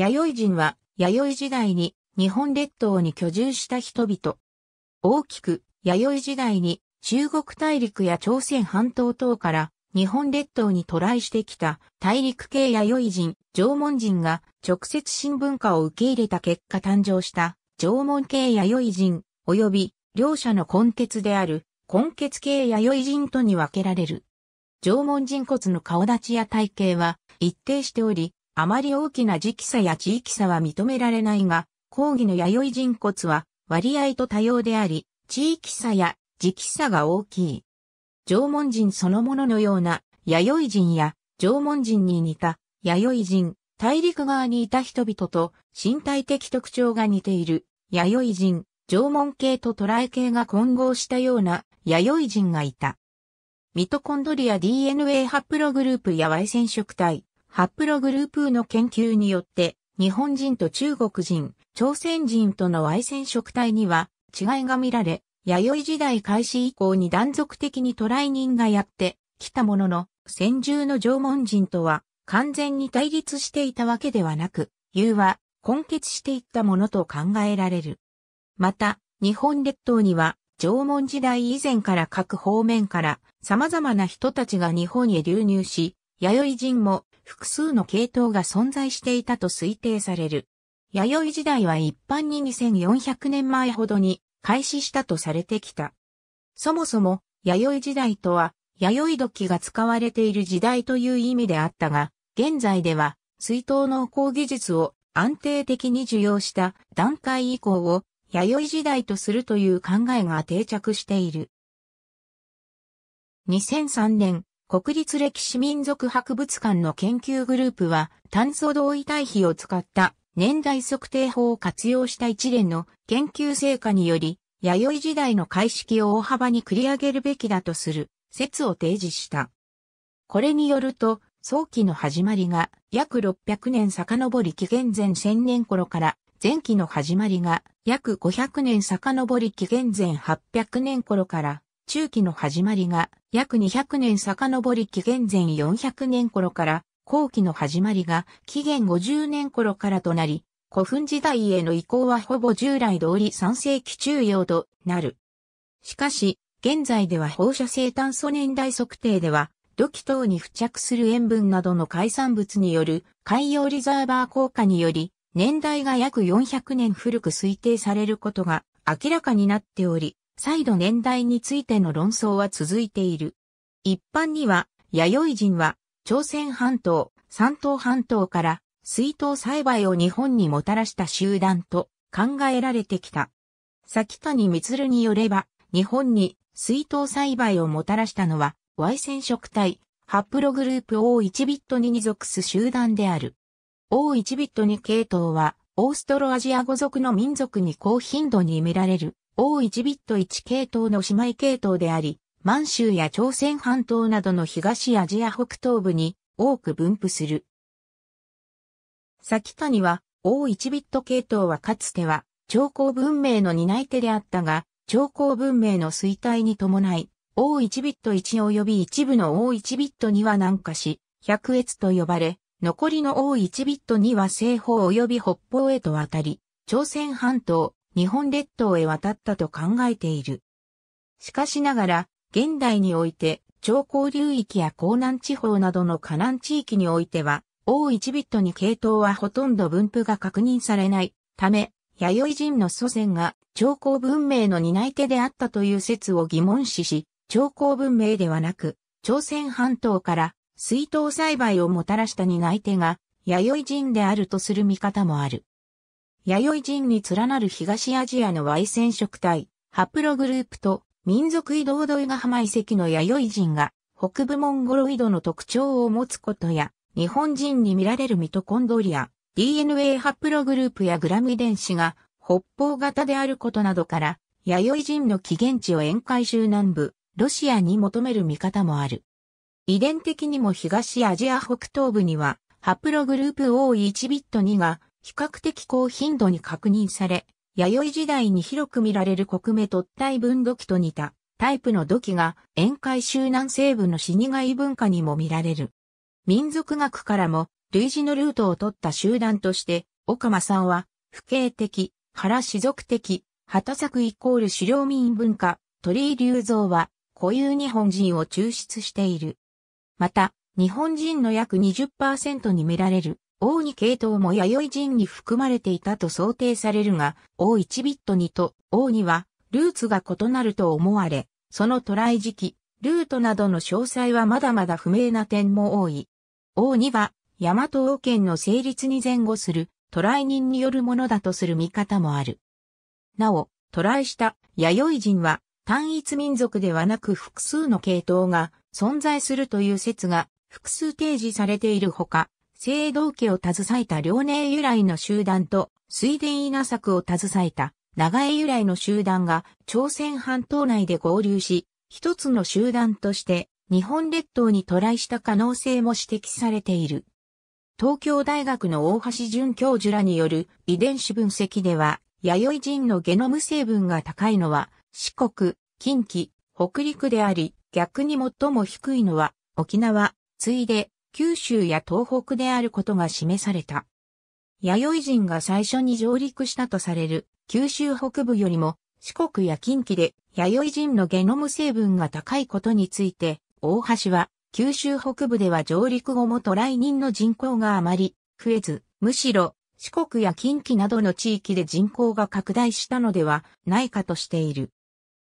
弥生人は、弥生時代に日本列島に居住した人々。大きく、弥生時代に中国大陸や朝鮮半島等から日本列島に渡来してきた大陸系弥生人、縄文人が直接新文化を受け入れた結果誕生した縄文系弥生人及び両者の根血である根血系弥生人とに分けられる。縄文人骨の顔立ちや体型は一定しており、あまり大きな時期差や地域差は認められないが、講義の弥生人骨は割合と多様であり、地域差や時期差が大きい。縄文人そのもののような弥生人や縄文人に似た弥生人、大陸側にいた人々と身体的特徴が似ている弥生人、縄文系と捉え系が混合したような弥生人がいた。ミトコンドリア DNA ハプログループや Y 染色体、ハップログループの研究によって、日本人と中国人、朝鮮人との Y 染色体には違いが見られ、弥生時代開始以降に断続的に渡来人がやってきたものの、先住の縄文人とは完全に対立していたわけではなく、融は根結していったものと考えられる。また、日本列島には縄文時代以前から各方面から様々な人たちが日本へ流入し、弥生人も複数の系統が存在していたと推定される。弥生時代は一般に2400年前ほどに開始したとされてきた。そもそも、弥生時代とは、弥生時が使われている時代という意味であったが、現在では、水筒農耕技術を安定的に受容した段階以降を、弥生時代とするという考えが定着している。2003年、国立歴史民族博物館の研究グループは炭素同位体比を使った年代測定法を活用した一連の研究成果により、弥生時代の開式を大幅に繰り上げるべきだとする説を提示した。これによると、早期の始まりが約600年遡り紀元前1000年頃から前期の始まりが約500年遡り紀元前800年頃から中期の始まりが約200年遡り紀元前400年頃から後期の始まりが紀元50年頃からとなり、古墳時代への移行はほぼ従来通り3世紀中央となる。しかし、現在では放射性炭素年代測定では、土器等に付着する塩分などの海産物による海洋リザーバー効果により、年代が約400年古く推定されることが明らかになっており、再度年代についての論争は続いている。一般には、弥生人は、朝鮮半島、山東半島から水筒栽培を日本にもたらした集団と考えられてきた。先谷光によれば、日本に水筒栽培をもたらしたのは、Y 染色体、ハプログループ O1 ビット2に属す集団である。O1 ビット2系統は、オーストロアジア語族の民族に高頻度に見られる O1 ビット1系統の姉妹系統であり、満州や朝鮮半島などの東アジア北東部に多く分布する。先谷は O1 ビット系統はかつては長江文明の担い手であったが、長江文明の衰退に伴い、O1 ビット1及び一部の O1 ビットには南下し、百越と呼ばれ、残りの O1 ビットには西方及び北方へと渡り、朝鮮半島、日本列島へ渡ったと考えている。しかしながら、現代において、長江流域や江南地方などの河南地域においては、O1 ビットに系統はほとんど分布が確認されないため、弥生人の祖先が長江文明の担い手であったという説を疑問視し、長江文明ではなく、朝鮮半島から水稲栽培をもたらした担い手が弥生人であるとする見方もある。弥生人に連なる東アジアの Y 染色体、ハプログループと民族移動土井ヶ浜遺跡の弥生人が北部モンゴロイドの特徴を持つことや、日本人に見られるミトコンドリア、DNA ハプログループやグラム遺伝子が北方型であることなどから、弥生人の起源地を沿海州南部、ロシアに求める見方もある。遺伝的にも東アジア北東部には、ハプログループ多い1ビット2が比較的高頻度に確認され、弥生時代に広く見られる国名突体分土器と似たタイプの土器が沿海周南西部の死に骸文化にも見られる。民族学からも類似のルートを取った集団として、岡間さんは、不景的、原氏族的、畑作イコール狩猟民文化、鳥居隆造は、固有日本人を抽出している。また、日本人の約20%に見られる王に系統も弥生人に含まれていたと想定されるが、王1ビット2と王2はルーツが異なると思われ、その渡来時期、ルートなどの詳細はまだまだ不明な点も多い。王2は、大和王権の成立に前後する、渡来人によるものだとする見方もある。なお、渡来した弥生人は、単一民族ではなく複数の系統が存在するという説が複数提示されているほか、青銅家を携えた遼寧由来の集団と水田稲作を携えた長江由来の集団が朝鮮半島内で合流し、一つの集団として日本列島に渡来した可能性も指摘されている。東京大学の大橋准教授らによる遺伝子分析では、弥生人のゲノム成分が高いのは四国、近畿、北陸であり、逆に最も低いのは沖縄、ついで九州や東北であることが示された。弥生人が最初に上陸したとされる九州北部よりも四国や近畿で弥生人のゲノム成分が高いことについて、大橋は九州北部では上陸後も渡来人の人口があまり増えず、むしろ四国や近畿などの地域で人口が拡大したのではないかとしている。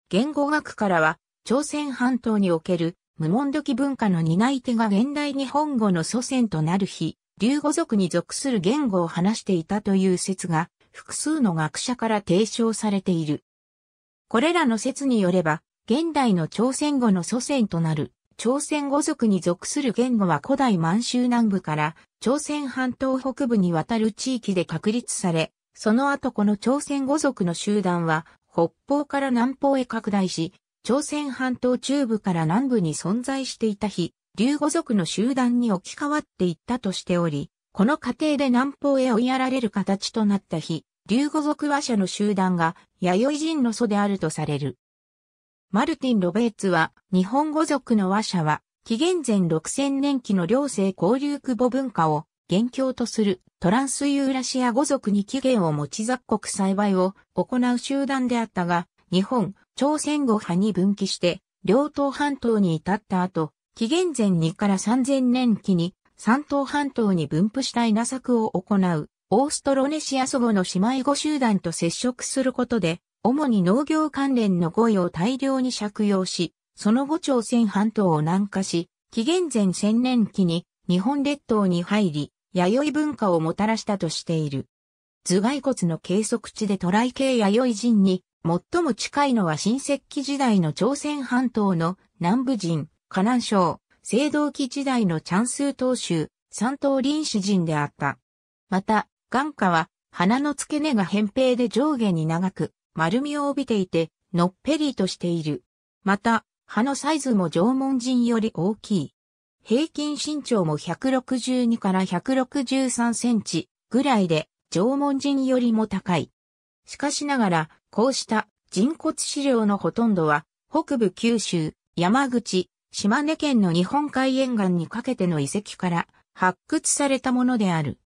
言語学からは朝鮮半島における無門時文化の担い手が現代日本語の祖先となる日、竜語族に属する言語を話していたという説が、複数の学者から提唱されている。これらの説によれば、現代の朝鮮語の祖先となる、朝鮮語族に属する言語は古代満州南部から朝鮮半島北部にわたる地域で確立され、その後この朝鮮語族の集団は北方から南方へ拡大し、朝鮮半島中部から南部に存在していた日、竜語族の集団に置き換わっていったとしており、この過程で南方へ追いやられる形となった日、竜語族話者の集団が弥生人の祖であるとされる。マルティン・ロベーツは、日本語族の話者は、紀元前6000年期の両性交流久保文化を元凶とするトランスユーラシア語族に起源を持ち雑穀栽培を行う集団であったが、日本、朝鮮語派に分岐して、両党半島に至った後、紀元前2から3000年期に、三島半島に分布した稲作を行う、オーストロネシア祖母の姉妹語集団と接触することで、主に農業関連の語彙を大量に借用し、その後朝鮮半島を南下し、紀元前1000年期に日本列島に入り、弥生文化をもたらしたとしている。頭蓋骨の計測地でトライ系弥生人に最も近いのは新石器時代の朝鮮半島の南部人、河南省、青銅器時代のチャンスー東州、三島林詩人であった。また、眼下は、花の付け根が扁平で上下に長く、丸みを帯びていて、のっぺりとしている。また、葉のサイズも縄文人より大きい。平均身長も162から163センチぐらいで、縄文人よりも高い。しかしながら、こうした人骨資料のほとんどは、北部九州、山口、島根県の日本海沿岸にかけての遺跡から発掘されたものである。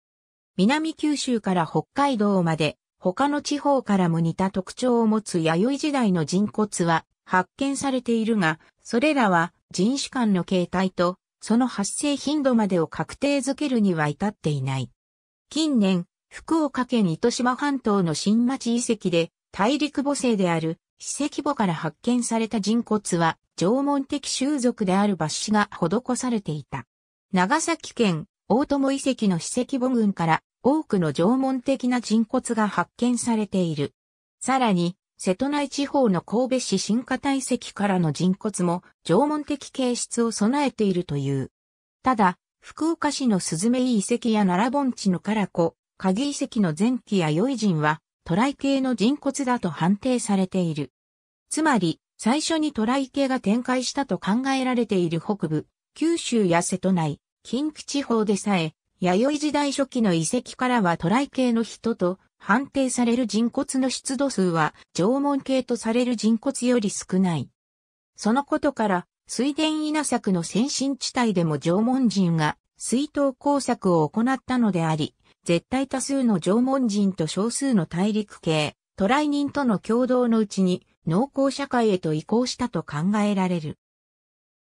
南九州から北海道まで、他の地方からも似た特徴を持つ弥生時代の人骨は発見されているが、それらは人種間の形態とその発生頻度までを確定づけるには至っていない。近年、福岡県糸島半島の新町遺跡で大陸母性である、史跡母から発見された人骨は、縄文的習俗である抜歯が施されていた。長崎県大友遺跡の史跡母群から多くの縄文的な人骨が発見されている。さらに、瀬戸内地方の神戸市新型遺跡からの人骨も縄文的形質を備えているという。ただ、福岡市のスズメ遺跡や奈良盆地の唐子、鍵遺跡の前期や良い人は、トライ系の人骨だと判定されている。つまり、最初にトライ系が展開したと考えられている北部、九州や瀬戸内、近畿地方でさえ、弥生時代初期の遺跡からはトライ系の人と判定される人骨の出土数は縄文系とされる人骨より少ない。そのことから、水田稲作の先進地帯でも縄文人が水筒工作を行ったのであり、絶対多数の縄文人と少数の大陸系、渡来人との共同のうちに農耕社会へと移行したと考えられる。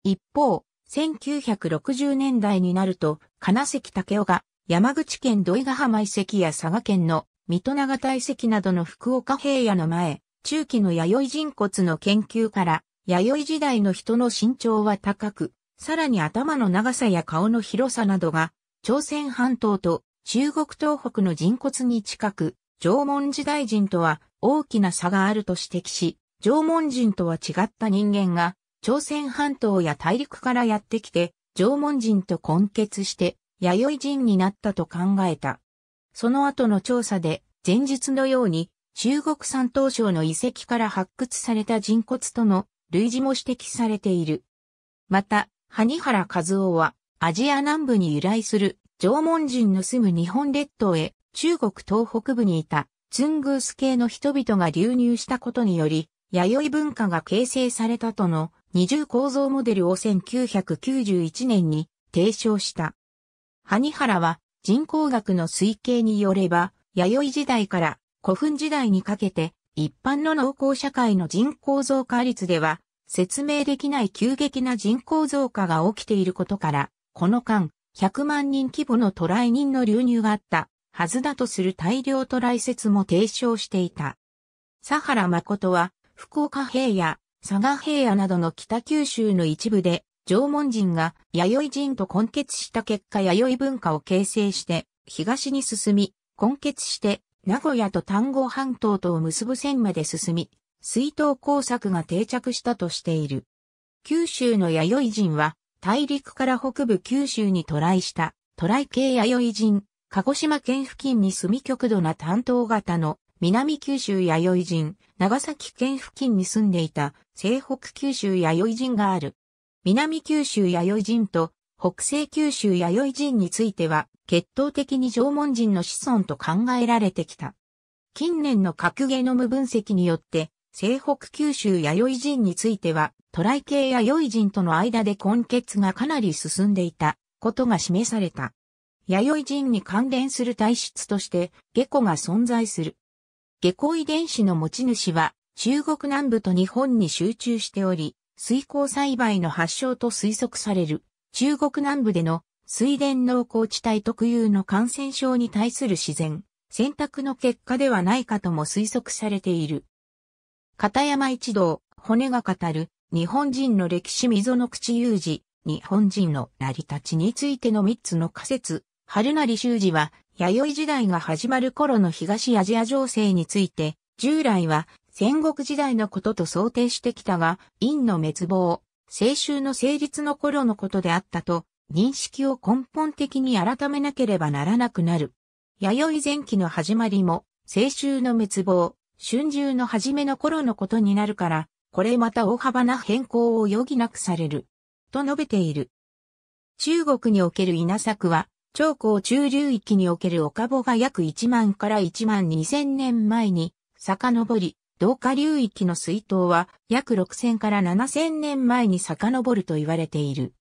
一方、1960年代になると、金関武雄が山口県土井ヶ浜遺跡や佐賀県の水戸長田遺跡などの福岡平野の前、中期の弥生人骨の研究から、弥生時代の人の身長は高く、さらに頭の長さや顔の広さなどが、朝鮮半島と中国東北の人骨に近く、縄文時代人とは大きな差があると指摘し、縄文人とは違った人間が、朝鮮半島や大陸からやってきて、縄文人と混血して、弥生人になったと考えた。その後の調査で、前日のように、中国山東省の遺跡から発掘された人骨との類似も指摘されている。また、萩原和夫は、アジア南部に由来する縄文人の住む日本列島へ中国東北部にいたツングース系の人々が流入したことにより、弥生文化が形成されたとの二重構造モデルを1991年に提唱した。萩原は人工学の推計によれば、弥生時代から古墳時代にかけて一般の農耕社会の人口増加率では説明できない急激な人口増加が起きていることから、この間、100万人規模の渡来人の流入があったはずだとする大量渡来説も提唱していた。佐原誠は福岡平野、佐賀平野などの北九州の一部で縄文人が弥生人と混血した結果弥生文化を形成して東に進み混血して名古屋と丹後半島とを結ぶ線まで進み水道工作が定着したとしている。九州の弥生人は大陸から北部九州に渡来した、渡来系弥生人、鹿児島県付近に住み極度な担当型の南九州弥生人、長崎県付近に住んでいた西北九州弥生人がある。南九州弥生人と北西九州弥生人については、血統的に縄文人の子孫と考えられてきた。近年の格ゲノム分析によって、西北九州弥生人については、渡来系弥生人との間で根結がかなり進んでいたことが示された。弥生人に関連する体質として、下戸が存在する。下戸遺伝子の持ち主は、中国南部と日本に集中しており、水耕栽培の発祥と推測される、中国南部での水田農耕地帯特有の感染症に対する自然、選択の結果ではないかとも推測されている。片山一同、骨が語る、日本人の歴史溝の口有事、日本人の成り立ちについての三つの仮説、春成修二は、弥生時代が始まる頃の東アジア情勢について、従来は戦国時代のことと想定してきたが、陰の滅亡、青春の成立の頃のことであったと、認識を根本的に改めなければならなくなる。弥生前期の始まりも、青春の滅亡、春秋の初めの頃のことになるから、これまた大幅な変更を余儀なくされる。と述べている。中国における稲作は、長江中流域における岡穂が約1万から1万2000年前に遡り、同下流域の水筒は約6000から7000年前に遡ると言われている。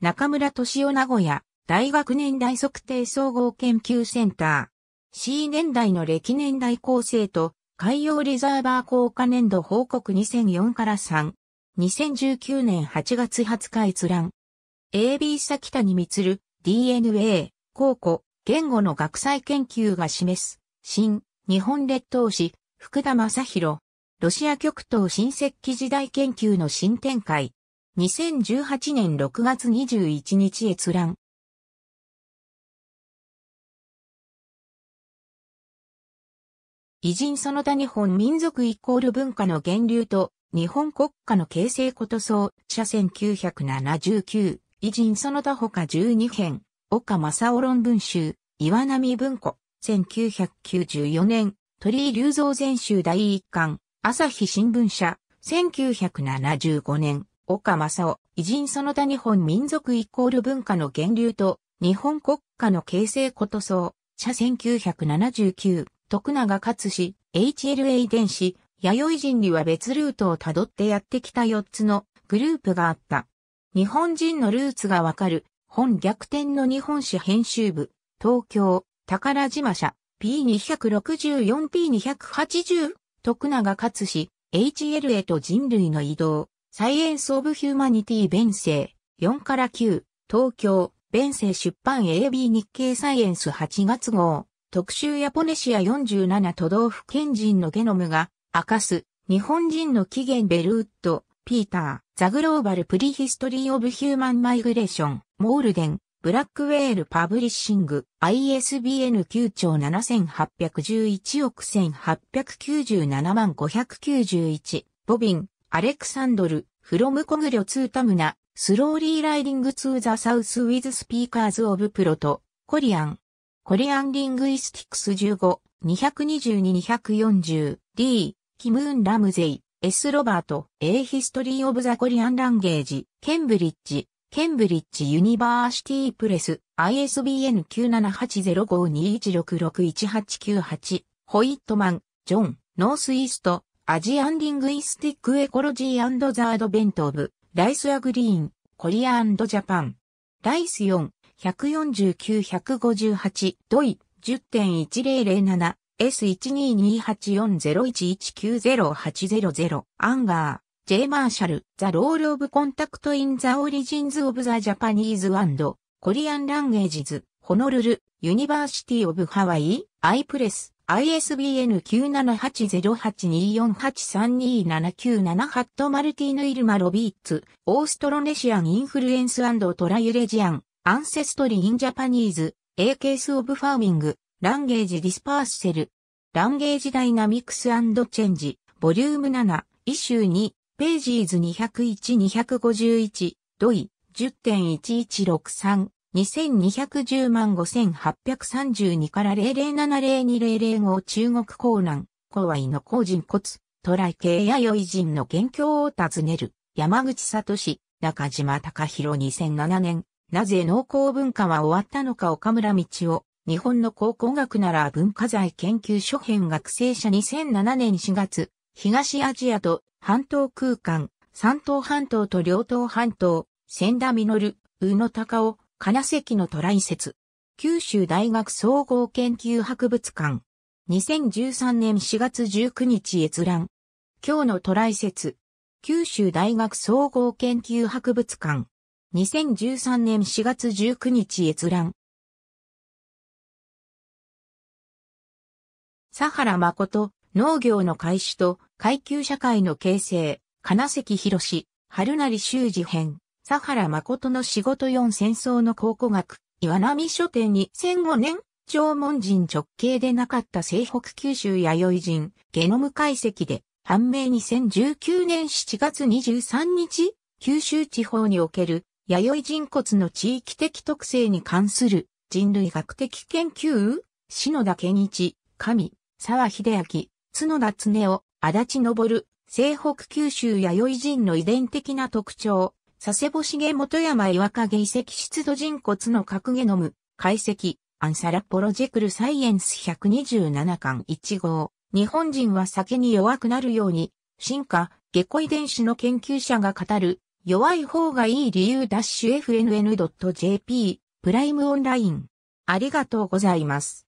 中村敏夫名古屋大学年代測定総合研究センター C 年代の歴年代構成と海洋リザーバー効果年度報告2004から3。2019年8月20日閲覧。AB 先谷に満 DNA、考古、言語の学際研究が示す、新、日本列島史、福田正宏。ロシア極東新石器時代研究の新展開。2018年6月21日閲覧。偉人その他日本民族イコール文化の源流と、日本国家の形成ことそう、社1979、偉人その他他12編、岡正夫論文集、岩波文庫、1994年、鳥居隆造全集第一巻、朝日新聞社、1975年、岡正夫、偉人その他日本民族イコール文化の源流と、日本国家の形成ことそう、社1979、徳永勝氏、HLA 電子、弥生人には別ルートをたどってやってきた4つのグループがあった。日本人のルーツがわかる本逆転の日本史編集部、東京、宝島社、P264P280、徳永勝氏、HLA と人類の移動、サイエンス・オブ・ヒューマニティ・弁正、4から9、東京、弁生出版 AB 日経サイエンス8月号。特集ヤポネシア47都道府県人のゲノムが明かす日本人の起源ベルウッド、ピーター、ザグローバルプリヒストリーオブヒューマンマイグレーション、モールデン、ブラックウェールパブリッシング、ISBN 9兆7811億1897万591、ボビン、アレクサンドル、フロムコグリョツータムナ、スローリーライディングツーザサウスウィズスピーカーズオブプロト、コリアン、コリアンリングイスティクス15、222-240、D、キムーン・ラムゼイ、S・ ロバート、A ヒストリー・オブ・ザ・コリアン・ランゲージケンブリッジ、ケンブリッジ・ユニバーシティ・プレス、ISBN 9780521661898、ホイットマン、ジョン、ノースイースト、アジアンリングイスティック・エコロジーザ・アドベント・オブ、ライス・ア・グリーン、コリアンド・ジャパン。ライス4、149-158、ドイ、10.1007、S122840190800 1、アンガー。J. マーシャル、ザ・ロール・オブ・コンタクト・イン・ザ・オリジンズ・オブ・ザ・ジャパニーズ・アンド、コリアン・ランゲージズ、ホノルル、ユニバーシティ・オブ・ハワイ、アイプレス、ISBN9780824832797 ハット・マルティーヌ・イルマ・ロビーツ、オーストロネシアン・インフルエンスンドトラユレジアン、アンセストリー・イン・ジャパニーズ、A ケース・オブ・ファーミング、ランゲージ・ディスパーセル、ランゲージ・ダイナミクス・アンド・チェンジ、ボリューム7、イシュー2、ページーズ201-251、ドイ、10.1163-2210-5832から007-0205中国港南、コワイの工人骨、トライ系や良い人の元凶を尋ねる、山口聡、中島隆弘2007年、なぜ農耕文化は終わったのか岡村道夫、日本の考古学なら文化財研究所編学生者2007年4月、東アジアと半島空間、三島半島と両島半島、千田実、宇野隆尾、金関のトライ説。九州大学総合研究博物館。2013年4月19日閲覧。今日のトライ説。九州大学総合研究博物館。2013年4月19日閲覧。佐原誠、農業の開始と階級社会の形成、金関博春成修二編、佐原誠の仕事4戦争の考古学、岩波書店2005年、縄文人直系でなかった西北九州弥生人、ゲノム解析で、判明2019年7月23日、九州地方における弥生人骨の地域的特性に関する人類学的研究篠田健一、神、沢秀明、角田恒夫、足立昇、西北九州弥生人の遺伝的な特徴、佐世保重元山岩影遺跡出土人骨の核ゲノム、解析、アンサラポロジェクルサイエンス127巻1号。日本人は酒に弱くなるように、進化、下戸遺伝子の研究者が語る、弱い方がいい理由 -fnn.jp プライムオンライン。ありがとうございます。